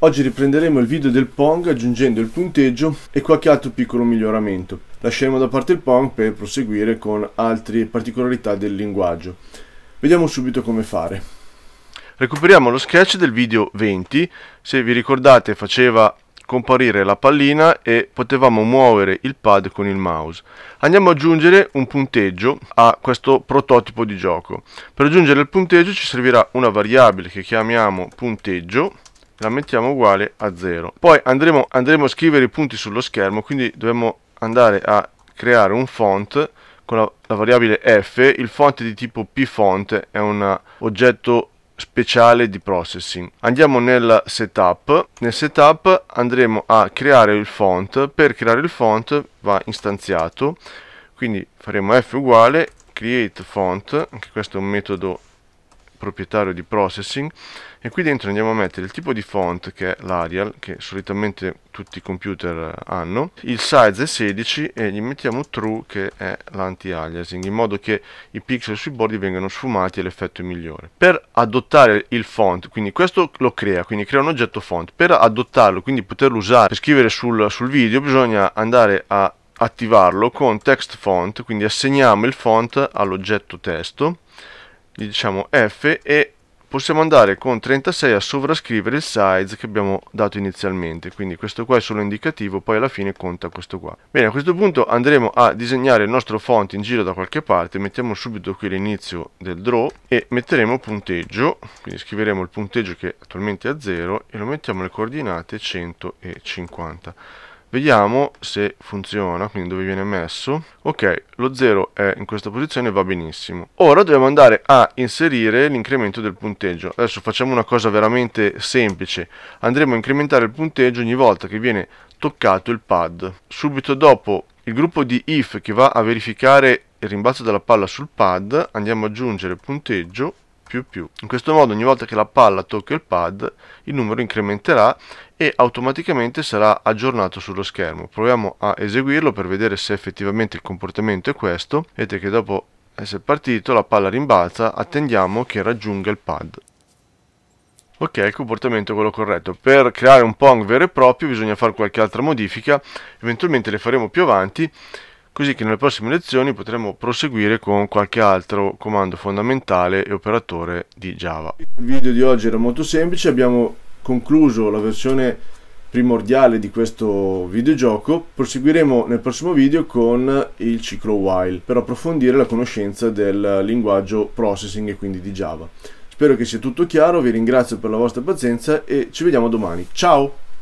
Oggi riprenderemo il video del Pong aggiungendo il punteggio e qualche altro piccolo miglioramento. Lasceremo da parte il Pong per proseguire con altre particolarità del linguaggio. Vediamo subito come fare. Recuperiamo lo sketch del video 20. Se vi ricordate faceva comparire la pallina e potevamo muovere il pad con il mouse. Andiamo ad aggiungere un punteggio a questo prototipo di gioco. Per aggiungere il punteggio ci servirà una variabile che chiamiamo punteggio la mettiamo uguale a 0 poi andremo, andremo a scrivere i punti sullo schermo quindi dobbiamo andare a creare un font con la, la variabile f il font di tipo pfont è un oggetto speciale di processing andiamo nel setup nel setup andremo a creare il font per creare il font va istanziato quindi faremo f uguale create font anche questo è un metodo proprietario di processing e qui dentro andiamo a mettere il tipo di font che è l'Arial che solitamente tutti i computer eh, hanno il size è 16 e gli mettiamo true che è l'anti-aliasing in modo che i pixel sui bordi vengano sfumati e l'effetto è migliore per adottare il font quindi questo lo crea quindi crea un oggetto font per adottarlo quindi poterlo usare per scrivere sul, sul video bisogna andare a attivarlo con text font quindi assegniamo il font all'oggetto testo gli diciamo F e possiamo andare con 36 a sovrascrivere il size che abbiamo dato inizialmente quindi questo qua è solo indicativo poi alla fine conta questo qua bene a questo punto andremo a disegnare il nostro font in giro da qualche parte mettiamo subito qui l'inizio del draw e metteremo punteggio quindi scriveremo il punteggio che attualmente è a 0 e lo mettiamo alle coordinate 150 Vediamo se funziona, quindi dove viene messo. Ok, lo 0 è in questa posizione, va benissimo. Ora dobbiamo andare a inserire l'incremento del punteggio. Adesso facciamo una cosa veramente semplice. Andremo a incrementare il punteggio ogni volta che viene toccato il pad. Subito dopo il gruppo di if che va a verificare il rimbalzo della palla sul pad, andiamo ad aggiungere punteggio più più. In questo modo ogni volta che la palla tocca il pad il numero incrementerà e automaticamente sarà aggiornato sullo schermo. Proviamo a eseguirlo per vedere se effettivamente il comportamento è questo. Vedete che dopo essere partito la palla rimbalza, attendiamo che raggiunga il pad. Ok, il comportamento è quello corretto. Per creare un Pong vero e proprio bisogna fare qualche altra modifica, eventualmente le faremo più avanti così che nelle prossime lezioni potremo proseguire con qualche altro comando fondamentale e operatore di Java. Il video di oggi era molto semplice, abbiamo concluso la versione primordiale di questo videogioco, proseguiremo nel prossimo video con il ciclo while per approfondire la conoscenza del linguaggio processing e quindi di Java. Spero che sia tutto chiaro, vi ringrazio per la vostra pazienza e ci vediamo domani. Ciao!